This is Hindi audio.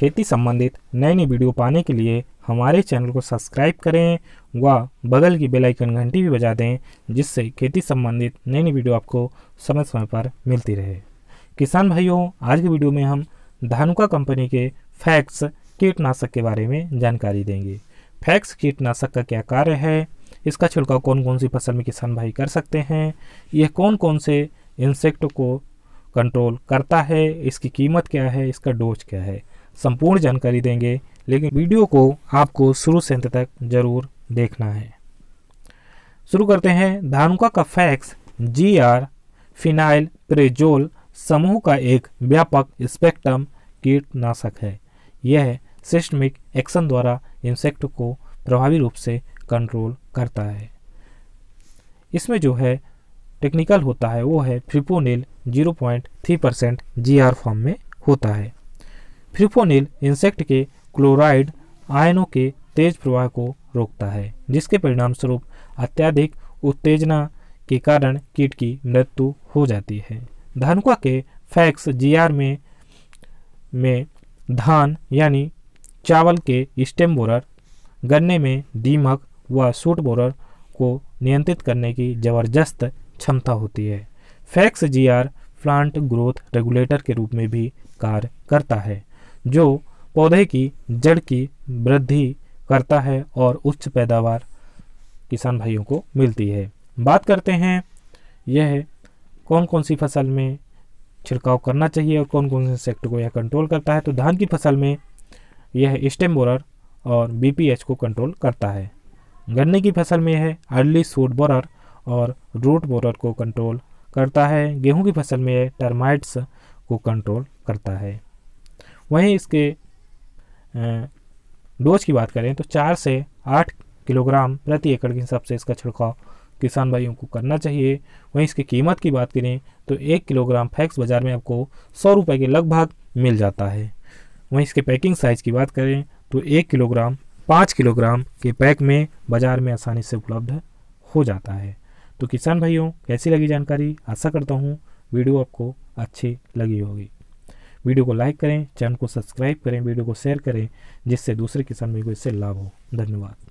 खेती संबंधित नई नई वीडियो पाने के लिए हमारे चैनल को सब्सक्राइब करें व बगल की बेल आइकन घंटी भी बजा दें जिससे खेती संबंधित नई नई वीडियो आपको समय समय पर मिलती रहे किसान भाइयों आज की वीडियो में हम धानुका कंपनी के फैक्स कीटनाशक के बारे में जानकारी देंगे फैक्स कीटनाशक का क्या कार्य है इसका छिड़काव कौन कौन सी फसल में किसान भाई कर सकते हैं यह कौन कौन से इंसेक्ट को कंट्रोल करता है इसकी कीमत क्या है इसका डोज क्या है संपूर्ण जानकारी देंगे लेकिन वीडियो को आपको शुरू से अंत तक जरूर देखना है शुरू करते हैं धानुका का Fax G R phenyl pyrazole समूह का एक व्यापक स्पेक्ट्रम कीटनाशक है यह सिस्टमिक एक्शन द्वारा इंसेक्ट को प्रभावी रूप से कंट्रोल करता है इसमें जो है टेक्निकल होता है वो है फिपोनिल 0.3 परसेंट जी फॉर्म में होता है फ्रिफोनिल इंसेक्ट के क्लोराइड आयनों के तेज प्रवाह को रोकता है जिसके परिणाम स्वरूप अत्यधिक उत्तेजना के कारण कीट की मृत्यु हो जाती है धनुका के फैक्स जीआर में में धान यानी चावल के स्टेम बोरर गन्ने में दीमक व सूट बोरर को नियंत्रित करने की जबरदस्त क्षमता होती है Fax GR plant growth regulator के रूप में भी कार्य करता है जो पौधे की जड़ की वृद्धि करता है और उच्च पैदावार किसान भाइयों को मिलती है बात करते हैं यह कौन कौन सी फसल में छिड़काव करना चाहिए और कौन कौन से सेक्टर को यह कंट्रोल करता है तो धान की फसल में यह स्टेम बोरर और बीपीएच को कंट्रोल करता है गन्ने की फसल में यह अर्ली सूट बोरर और रूट बोरर को कंट्रोल करता है गेहूं की फसल में यह टर्माइट्स को कंट्रोल करता है वहीं इसके डोज की बात करें तो चार से आठ किलोग्राम प्रति एकड़ के हिसाब से इसका छिड़काव किसान भाइयों को करना चाहिए वहीं इसकी कीमत की बात करें तो एक किलोग्राम फैक्स बाज़ार में आपको सौ रुपये के लगभग मिल जाता है वहीं इसके पैकिंग साइज़ की बात करें तो एक किलोग्राम पाँच किलोग्राम के पैक में बाज़ार में आसानी से उपलब्ध हो जाता है तो किसान भाइयों कैसी लगी जानकारी आशा करता हूँ वीडियो आपको अच्छी लगी होगी वीडियो को लाइक करें चैनल को सब्सक्राइब करें वीडियो को शेयर करें जिससे दूसरे किसान भाई को इससे लाभ हो धन्यवाद